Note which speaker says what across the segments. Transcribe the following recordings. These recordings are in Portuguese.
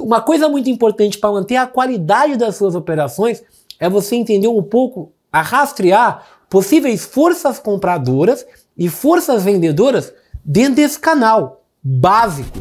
Speaker 1: Uma coisa muito importante para manter a qualidade das suas operações é você entender um pouco, a rastrear possíveis forças compradoras e forças vendedoras dentro desse canal básico.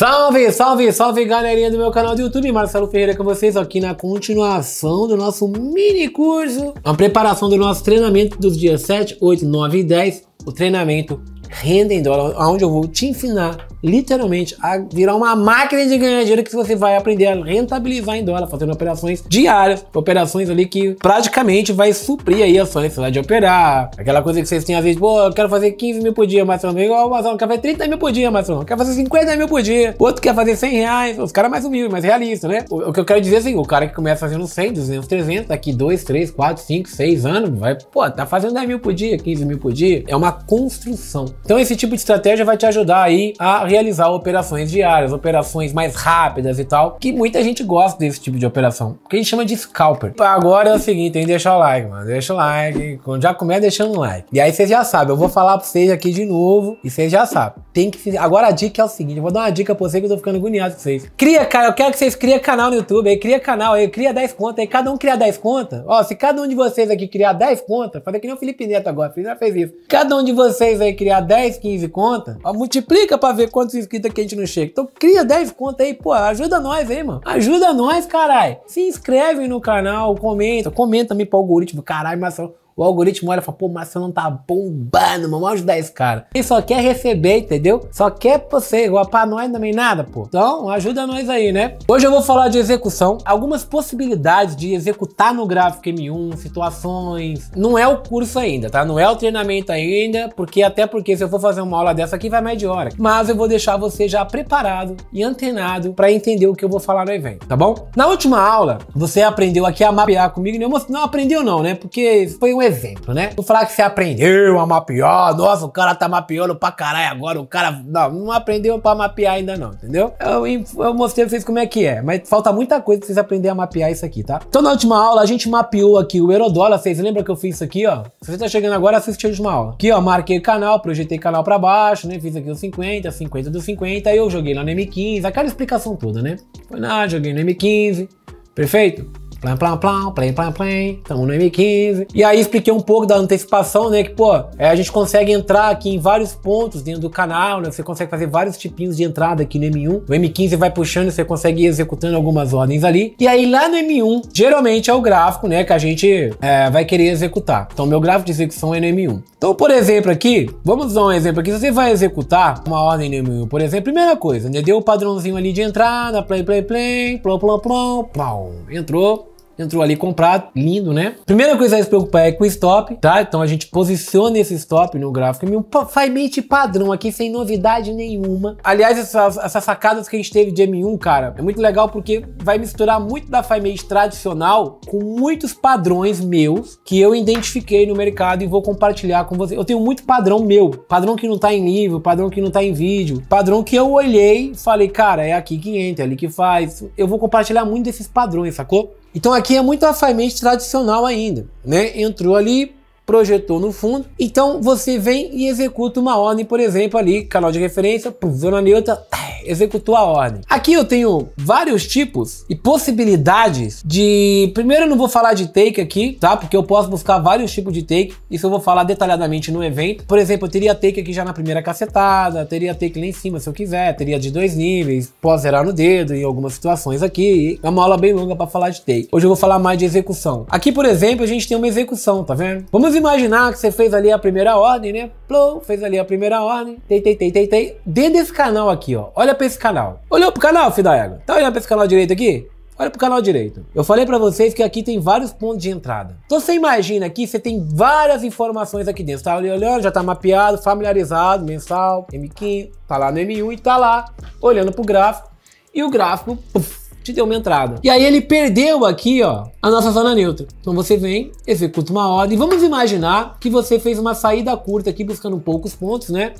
Speaker 1: Salve, salve, salve galerinha do meu canal do YouTube, Marcelo Ferreira com vocês aqui na continuação do nosso mini curso, a preparação do nosso treinamento dos dias 7, 8, 9 e 10, o treinamento Renda em Dólar, onde eu vou te ensinar literalmente a virar uma máquina de ganhar dinheiro que você vai aprender a rentabilizar em dólar, fazendo operações diárias, operações ali que praticamente vai suprir aí a sua necessidade de operar. Aquela coisa que vocês têm às vezes, pô, eu quero fazer 15 mil por dia, mas não, igual o Amazon, quer fazer 30 mil por dia, mas não, quer fazer 50 mil por dia, outro quer fazer 100 reais, os caras mais humildes, mais realistas, né? O, o, que eu quero dizer é assim, o cara que começa fazendo 100, 200, 300, daqui 2, 3, 4, 5, 6 anos, vai, pô, tá fazendo 10 mil por dia, 15 mil por dia, é uma construção. Então esse tipo de estratégia vai te ajudar aí a realizar operações diárias, operações mais rápidas e tal, que muita gente gosta desse tipo de operação, que a gente chama de scalper. Agora é o seguinte, tem que deixar o like, mano, deixa o like, já começa deixando o like. E aí vocês já sabem, eu vou falar pra vocês aqui de novo, e vocês já sabem. Tem que Agora a dica é o seguinte, eu vou dar uma dica pra vocês que eu tô ficando agoniado com vocês. Cria, cara, eu quero que vocês criem canal no YouTube, aí cria canal, aí cria 10 contas, aí cada um criar 10 contas. Ó, se cada um de vocês aqui criar 10 contas, fazer que nem o Felipe Neto agora, o Felipe já fez isso. Cada um de vocês aí criar 10, 15 contas, ó, multiplica pra ver quanto quantos inscritos é que a gente não chega. Então cria 10 contas aí, pô, ajuda nós, hein, mano. Ajuda nós, caralho. Se inscreve no canal, comenta, comenta também pro algoritmo, caralho, maçã. O algoritmo olha e fala, pô, mas você não tá bombando, mano, vamos ajudar esse cara. Ele só quer receber, entendeu? Só quer você, igual pra nós também nada, pô. Então, ajuda nós aí, né? Hoje eu vou falar de execução, algumas possibilidades de executar no gráfico M1, situações. Não é o curso ainda, tá? Não é o treinamento ainda, porque até porque se eu for fazer uma aula dessa aqui, vai mais de hora. Mas eu vou deixar você já preparado e antenado para entender o que eu vou falar no evento, tá bom? Na última aula, você aprendeu aqui a mapear comigo, não, aprendeu não, né? Porque foi um exemplo, né? Não falar que você aprendeu a mapear, nossa, o cara tá mapeando pra caralho agora, o cara. Não, não aprendeu pra mapear ainda não, entendeu? Eu, eu mostrei pra vocês como é que é, mas falta muita coisa pra vocês aprenderem a mapear isso aqui, tá? Então na última aula a gente mapeou aqui o eurodólar, vocês lembram que eu fiz isso aqui, ó? Se você tá chegando agora, assiste a última aula. Aqui, ó, marquei o canal, projetei canal pra baixo, né? Fiz aqui os 50, 50 do 50, aí eu joguei lá no M15, aquela explicação toda, né? Foi nada, joguei no M15, perfeito? Plam, plam, plam, play, plam, play. Estamos no M15. E aí expliquei um pouco da antecipação, né? Que, pô, é, a gente consegue entrar aqui em vários pontos dentro do canal, né? Você consegue fazer vários tipinhos de entrada aqui no M1. O M15 vai puxando você consegue ir executando algumas ordens ali. E aí lá no M1, geralmente é o gráfico, né? Que a gente é, vai querer executar. Então, meu gráfico de execução é no M1. Então, por exemplo, aqui, vamos dar um exemplo aqui. Se você vai executar uma ordem no M1, por exemplo, primeira coisa, né? Deu o padrãozinho ali de entrada, play, play, play, plom, plom, plom, plom, entrou entrou ali comprado, lindo, né? Primeira coisa a se preocupar é com o stop, tá? Então a gente posiciona esse stop no gráfico M1, padrão aqui, sem novidade nenhuma. Aliás, essas, essas, sacadas que a gente teve de M1, cara, é muito legal porque vai misturar muito da FiMate tradicional com muitos padrões meus que eu identifiquei no mercado e vou compartilhar com você. Eu tenho muito padrão meu, padrão que não tá em livro, padrão que não tá em vídeo, padrão que eu olhei e falei, cara, é aqui que entra, é ali que faz. Eu vou compartilhar muito desses padrões, sacou? Então aqui é muito afamente tradicional ainda, né? Entrou ali, projetou no fundo. Então você vem e executa uma ordem, por exemplo, ali, canal de referência, pum, zona neutra, é, executou a ordem. Aqui eu tenho vários tipos e possibilidades de... Primeiro eu não vou falar de take aqui, tá? Porque eu posso buscar vários tipos de take, isso eu vou falar detalhadamente no evento. Por exemplo, eu teria take aqui já na primeira cacetada, teria take lá em cima se eu quiser, teria de dois níveis, posso zerar no dedo em algumas situações aqui. É uma aula bem longa para falar de take. Hoje eu vou falar mais de execução. Aqui, por exemplo, a gente tem uma execução, tá vendo? Vamos imaginar que você fez ali a primeira ordem, né? Plou, fez ali a primeira ordem. Tei, tei, tei, tei, tei. Dentro desse canal aqui, ó. Olha pra esse canal. Olhou pro canal, filho da égua? Tá olhando pra esse canal direito aqui? Olha pro canal direito. Eu falei para vocês que aqui tem vários pontos de entrada. Então você imagina aqui, você tem várias informações aqui dentro. Tá olhando, já tá mapeado, familiarizado, mensal, m 15 tá lá no M1 e tá lá olhando pro gráfico. E o gráfico, puff, te deu uma entrada. E aí ele perdeu aqui, ó, a nossa zona neutra. Então você vem, executa uma ordem. Vamos imaginar que você fez uma saída curta aqui, buscando poucos pontos, né?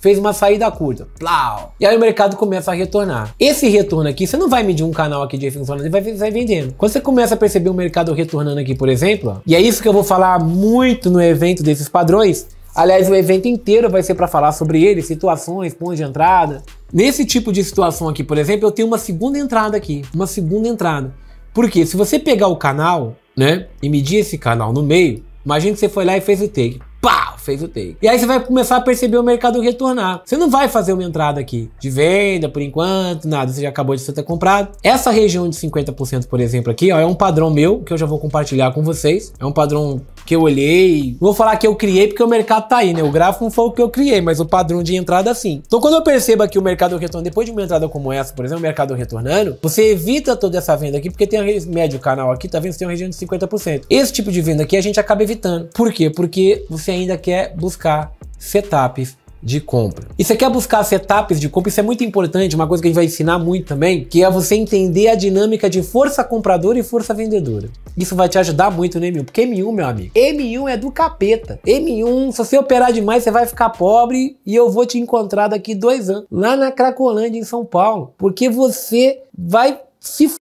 Speaker 1: fez uma saída curta, plau. E aí o mercado começa a retornar. Esse retorno aqui, você não vai medir um canal aqui de funcionando, vai, vai vendendo. Quando você começa a perceber o mercado retornando aqui, por exemplo, e é isso que eu vou falar muito no evento desses padrões. Aliás, o evento inteiro vai ser para falar sobre ele, situações, pontos de entrada, Nesse tipo de situação aqui, por exemplo, eu tenho uma segunda entrada aqui, uma segunda entrada. Porque se você pegar o canal, né, e medir esse canal no meio, imagina que você foi lá e fez o take. Pá, fez o take. E aí você vai começar a perceber o mercado retornar. Você não vai fazer uma entrada aqui de venda por enquanto, nada, você já acabou de ter comprado. Essa região de 50%, por exemplo, aqui, ó, é um padrão meu que eu já vou compartilhar com vocês. É um padrão que eu olhei. Vou falar que eu criei porque o mercado tá aí, né? O gráfico não foi o que eu criei, mas o padrão de entrada sim. Então quando eu percebo que o mercado retorna, depois de uma entrada como essa, por exemplo, o mercado retornando, você evita toda essa venda aqui, porque tem a médio canal aqui, tá vendo? Você tem uma região de 50%. Esse tipo de venda aqui a gente acaba evitando. Por quê? Porque você ainda quer buscar setups de compra. E você quer buscar setups de compra, isso é muito importante, uma coisa que a gente vai ensinar muito também, que é você entender a dinâmica de força compradora e força vendedora. Isso vai te ajudar muito no M1, porque M1, meu amigo, M1 é do capeta. M1, se você operar demais, você vai ficar pobre e eu vou te encontrar daqui dois anos, lá na Cracolândia, em São Paulo, porque você vai se fuder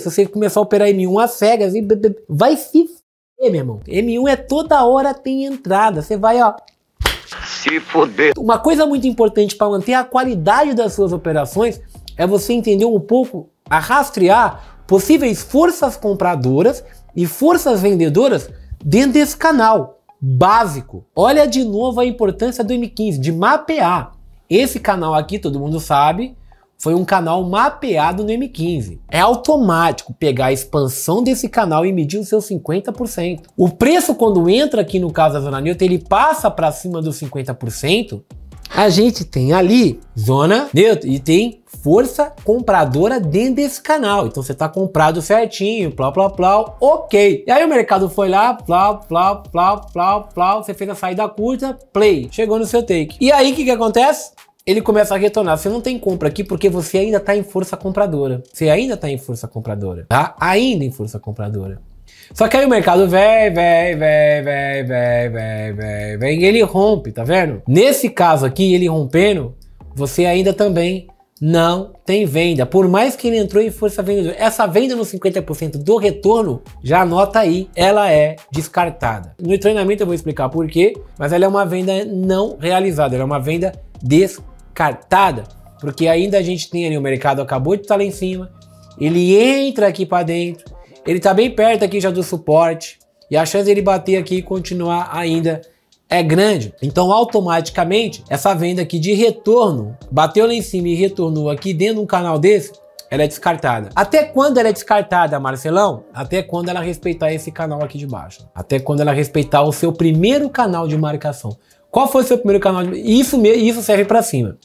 Speaker 1: se você começar a operar M1 às cegas, vai se fuder, meu irmão. M1 é toda hora tem entrada, você vai, ó, se fuder. Uma coisa muito importante para manter a qualidade das suas operações é você entender um pouco, a rastrear possíveis forças compradoras e forças vendedoras dentro desse canal básico. Olha de novo a importância do M15, de mapear. Esse canal aqui, todo mundo sabe, foi um canal mapeado no M15. É automático pegar a expansão desse canal e medir os seus 50%. O preço quando entra aqui no caso da zona neutra, ele passa para cima dos 50%. A gente tem ali zona neutra e tem força compradora dentro desse canal. Então você tá comprado certinho, plá, plá, plá, ok. E aí o mercado foi lá, plá, plá, plá, plá, plá, você fez a saída curta, play, chegou no seu take. E aí o que que acontece? ele começa a retornar. Você não tem compra aqui porque você ainda está em força compradora. Você ainda está em força compradora, tá? Ainda em força compradora. Só que aí o mercado vem, vem, vem, vem, vem, vem, vem, vem, ele rompe, tá vendo? Nesse caso aqui, ele rompendo, você ainda também não tem venda. Por mais que ele entrou em força vendedora, essa venda no 50% do retorno, já anota aí, ela é descartada. No treinamento eu vou explicar por quê, mas ela é uma venda não realizada, ela é uma venda descartada cartada, porque ainda a gente tem ali o mercado acabou de estar tá lá em cima, ele entra aqui para dentro, ele está bem perto aqui já do suporte, e a chance dele bater aqui e continuar ainda é grande. Então, automaticamente, essa venda aqui de retorno, bateu lá em cima e retornou aqui dentro de um canal desse, ela é descartada. Até quando ela é descartada, Marcelão? Até quando ela respeitar esse canal aqui de baixo. Até quando ela respeitar o seu primeiro canal de marcação. Qual foi o seu primeiro canal? De... Isso mesmo, isso serve para cima.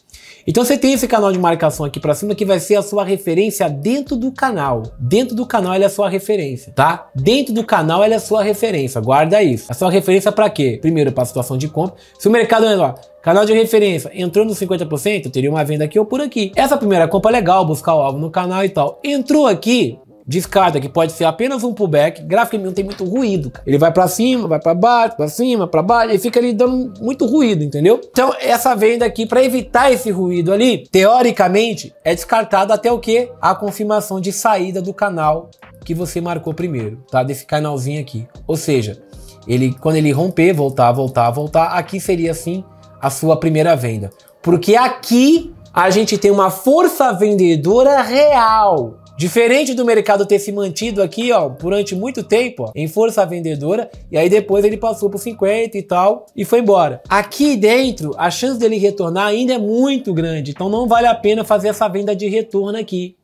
Speaker 1: Então você tem esse canal de marcação aqui para cima que vai ser a sua referência dentro do canal. Dentro do canal ela é a sua referência, tá? Dentro do canal ela é a sua referência, guarda isso. A sua referência para quê? Primeiro para situação de compra. Se o mercado, ó, Canal de referência, entrou nos 50%, teria uma venda aqui ou por aqui. Essa primeira compra é legal, buscar o alvo no canal e tal. Entrou aqui, descarta que pode ser apenas um pullback, gráfico não tem muito ruído. Cara. Ele vai para cima, vai para baixo, para cima, para baixo, e fica ali dando muito ruído, entendeu? Então, essa venda aqui, para evitar esse ruído ali, teoricamente, é descartada até o que? A confirmação de saída do canal que você marcou primeiro, tá? Desse canalzinho aqui. Ou seja, ele, quando ele romper, voltar, voltar, voltar, aqui seria, assim a sua primeira venda. Porque aqui a gente tem uma força vendedora real Diferente do mercado ter se mantido aqui, ó, durante muito tempo, ó, em força vendedora, e aí depois ele passou pro 50 e tal, e foi embora. Aqui dentro, a chance dele retornar ainda é muito grande, então não vale a pena fazer essa venda de retorno aqui.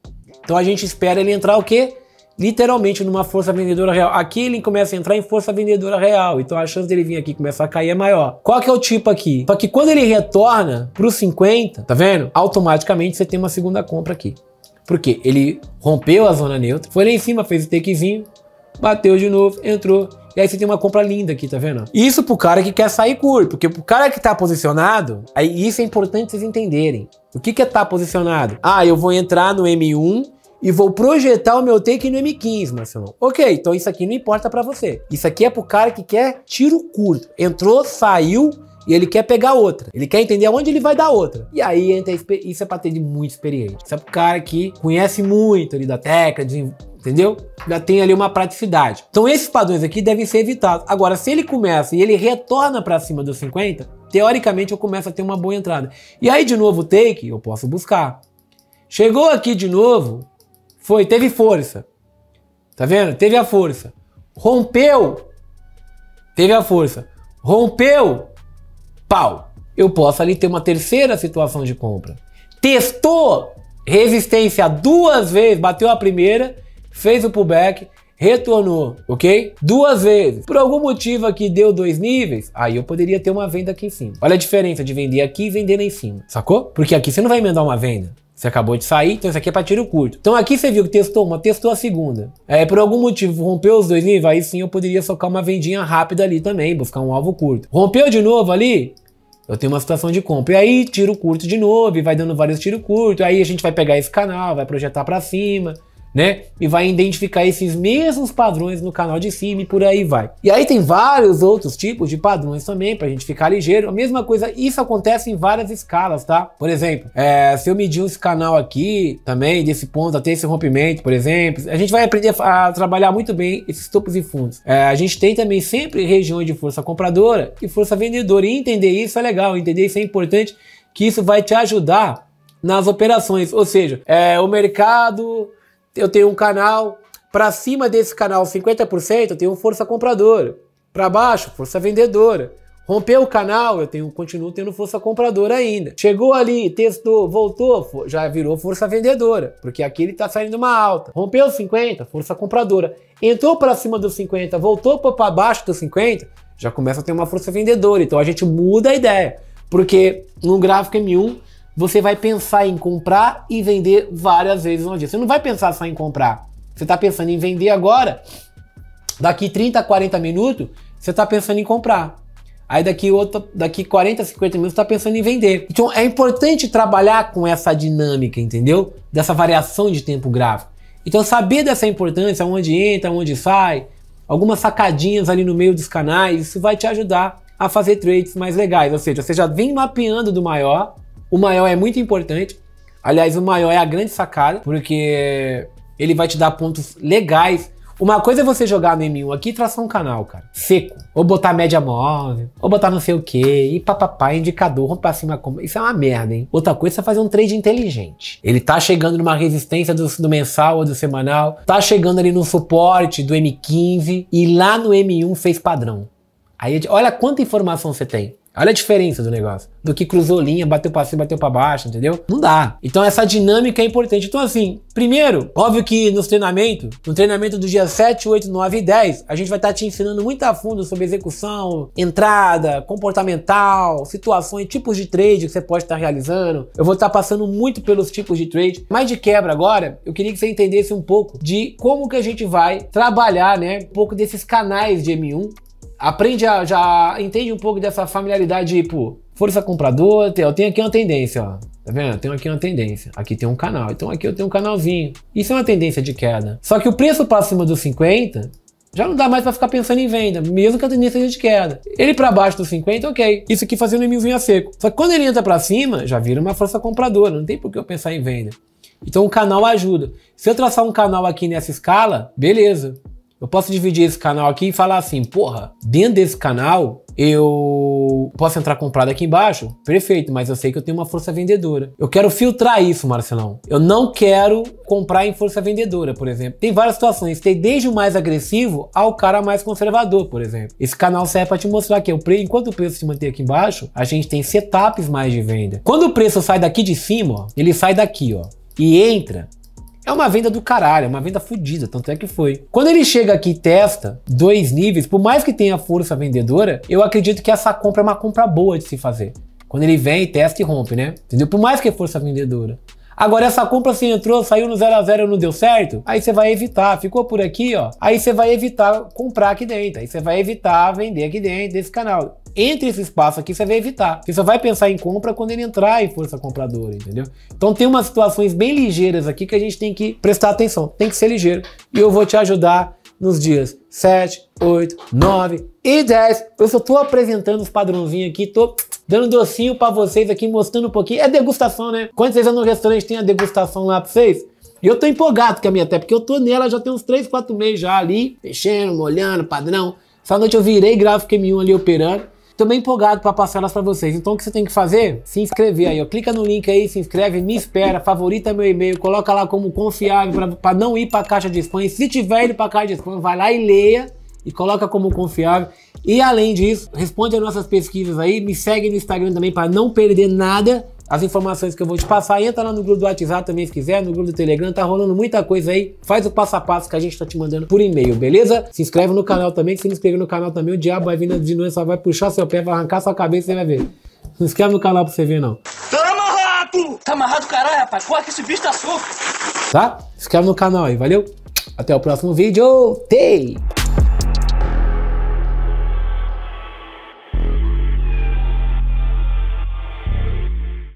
Speaker 1: Então a gente espera ele entrar o quê? Literalmente numa força vendedora real. Aqui ele começa a entrar em força vendedora real, então a chance dele vir aqui começar a cair é maior. Qual que é o tipo aqui? Só que quando ele retorna pro 50, tá vendo? Automaticamente você tem uma segunda compra aqui. Porque ele rompeu a zona neutra, foi lá em cima, fez o takezinho, bateu de novo, entrou. E aí você tem uma compra linda aqui, tá vendo? Isso pro cara que quer sair curto, porque pro cara que tá posicionado, aí isso é importante vocês entenderem. O que que é tá posicionado? Ah, eu vou entrar no M1 e vou projetar o meu take no M15, Marcelão. Ok, então isso aqui não importa para você. Isso aqui é pro cara que quer tiro curto. Entrou, saiu, e ele quer pegar outra. Ele quer entender aonde ele vai dar outra. E aí entra isso é para ter de muito experiente. Isso é pro cara que conhece muito ali da técnica, de entendeu? Já tem ali uma praticidade. Então esses padrões aqui devem ser evitados. Agora, se ele começa e ele retorna para cima dos 50, teoricamente eu começo a ter uma boa entrada. E aí de novo o take, eu posso buscar. Chegou aqui de novo, foi, teve força. Tá vendo? Teve a força. Rompeu, teve a força. Rompeu, pau. Eu posso ali ter uma terceira situação de compra. Testou resistência duas vezes, bateu a primeira, fez o pullback, retornou, ok? Duas vezes. Por algum motivo aqui deu dois níveis, aí eu poderia ter uma venda aqui em cima. Olha a diferença de vender aqui e vender lá em cima, sacou? Porque aqui você não vai emendar uma venda. Você acabou de sair, então isso aqui é para tiro curto. Então aqui você viu que testou uma, testou a segunda. É, por algum motivo rompeu os dois níveis, aí sim eu poderia socar uma vendinha rápida ali também, buscar um alvo curto. Rompeu de novo ali, eu tenho uma situação de compra. E aí, tiro curto de novo, e vai dando vários tiros curtos. Aí a gente vai pegar esse canal, vai projetar para cima né? E vai identificar esses mesmos padrões no canal de cima e por aí vai. E aí tem vários outros tipos de padrões também, para a gente ficar ligeiro. A mesma coisa, isso acontece em várias escalas, tá? Por exemplo, é, se eu medir esse canal aqui também, desse ponto até esse rompimento, por exemplo, a gente vai aprender a, a trabalhar muito bem esses topos e fundos. É, a gente tem também sempre regiões de força compradora e força vendedora. E entender isso é legal, entender isso é importante, que isso vai te ajudar nas operações. Ou seja, é, o mercado eu tenho um canal, para cima desse canal 50% eu tenho força compradora, para baixo força vendedora. Rompeu o canal, eu tenho, continuo tendo força compradora ainda. Chegou ali, testou, voltou, já virou força vendedora, porque aqui ele está saindo uma alta. Rompeu 50, força compradora. Entrou para cima dos 50, voltou para baixo dos 50, já começa a ter uma força vendedora. Então a gente muda a ideia, porque no gráfico M1 você vai pensar em comprar e vender várias vezes no dia. Você não vai pensar só em comprar. Você está pensando em vender agora. Daqui 30, 40 minutos, você está pensando em comprar. Aí daqui outro, daqui 40, 50 minutos está pensando em vender. Então é importante trabalhar com essa dinâmica, entendeu? Dessa variação de tempo gráfico. Então saber dessa importância, onde entra, onde sai, algumas sacadinhas ali no meio dos canais, isso vai te ajudar a fazer trades mais legais. Ou seja, você já vem mapeando do maior, o maior é muito importante. Aliás, o maior é a grande sacada, porque ele vai te dar pontos legais. Uma coisa é você jogar no M1 aqui e traçar um canal, cara, seco. Ou botar média móvel, ou botar não sei o que, e papapá, indicador, vamos pra cima. Isso é uma merda, hein? Outra coisa é fazer um trade inteligente. Ele tá chegando numa resistência do, do mensal ou do semanal, tá chegando ali no suporte do M15, e lá no M1 fez padrão. Aí, olha quanta informação você tem. Olha a diferença do negócio. Do que cruzou linha, bateu pra cima, bateu pra baixo, entendeu? Não dá. Então essa dinâmica é importante. Então assim, primeiro, óbvio que nos treinamentos, no treinamento do dia 7, 8, 9 e 10, a gente vai estar tá te ensinando muito a fundo sobre execução, entrada, comportamental, situações, tipos de trade que você pode estar tá realizando. Eu vou estar tá passando muito pelos tipos de trade. Mas de quebra agora, eu queria que você entendesse um pouco de como que a gente vai trabalhar, né? Um pouco desses canais de M1 aprende a já entende um pouco dessa familiaridade, tipo, força comprador, eu tenho aqui uma tendência, ó. Tá vendo? Eu tenho aqui uma tendência. Aqui tem um canal. Então aqui eu tenho um canalzinho. Isso é uma tendência de queda. Só que o preço para cima dos 50 já não dá mais para ficar pensando em venda, mesmo que a tendência seja de queda. Ele para baixo dos 50, ok. Isso aqui fazendo em milzinho a seco. Só que quando ele entra para cima, já vira uma força compradora. Não tem por que eu pensar em venda. Então o canal ajuda. Se eu traçar um canal aqui nessa escala, beleza. Eu posso dividir esse canal aqui e falar assim, porra, dentro desse canal eu posso entrar comprado aqui embaixo? Perfeito, mas eu sei que eu tenho uma força vendedora. Eu quero filtrar isso, Marcelão. Eu não quero comprar em força vendedora, por exemplo. Tem várias situações. Tem desde o mais agressivo ao cara mais conservador, por exemplo. Esse canal serve para te mostrar que o preço, enquanto o preço se manter aqui embaixo, a gente tem setups mais de venda. Quando o preço sai daqui de cima, ó, ele sai daqui, ó, e entra é uma venda do caralho, é uma venda fodida, tanto é que foi. Quando ele chega aqui e testa dois níveis, por mais que tenha força vendedora, eu acredito que essa compra é uma compra boa de se fazer. Quando ele vem, testa e rompe, né? Entendeu? Por mais que é força vendedora. Agora, essa compra se assim, entrou, saiu no 0 a 0 não deu certo, aí você vai evitar. Ficou por aqui, ó. Aí você vai evitar comprar aqui dentro. Aí você vai evitar vender aqui dentro desse canal entre esse espaço aqui você vai evitar. Você só vai pensar em compra quando ele entrar em força compradora, entendeu? Então tem umas situações bem ligeiras aqui que a gente tem que prestar atenção. Tem que ser ligeiro. E eu vou te ajudar nos dias 7, 8, 9 e 10. Eu só tô apresentando os padrãozinhos aqui, tô dando docinho para vocês aqui, mostrando um pouquinho. É degustação, né? Quando vocês vão no restaurante, tem a degustação lá para vocês. E eu tô empolgado com a minha até, porque eu tô nela já tem uns 3, 4 meses já ali, mexendo, molhando, padrão. Essa noite eu virei gráfico M1 ali operando. Tô empolgado para passar elas para vocês. Então o que você tem que fazer? Se inscrever aí, ó. Clica no link aí, se inscreve, me espera, favorita meu e-mail, coloca lá como confiável para não ir para caixa de spam. E se tiver indo para caixa de spam, vai lá e leia e coloca como confiável. E além disso, responde as nossas pesquisas aí, me segue no Instagram também para não perder nada as informações que eu vou te passar. Entra lá no grupo do WhatsApp também se quiser, no grupo do Telegram, tá rolando muita coisa aí. Faz o passo a passo que a gente tá te mandando por e-mail, beleza? Se inscreve no canal também, se não inscrever no canal também, o diabo vai vindo de noite, só vai puxar seu pé, vai arrancar sua cabeça e vai ver. Não inscreve no canal pra você ver, não. Tá amarrado! Tá amarrado, caralho, rapaz. Corre que esse bicho tá solto. Tá? Se inscreve no canal aí, valeu? Até o próximo vídeo. Tei!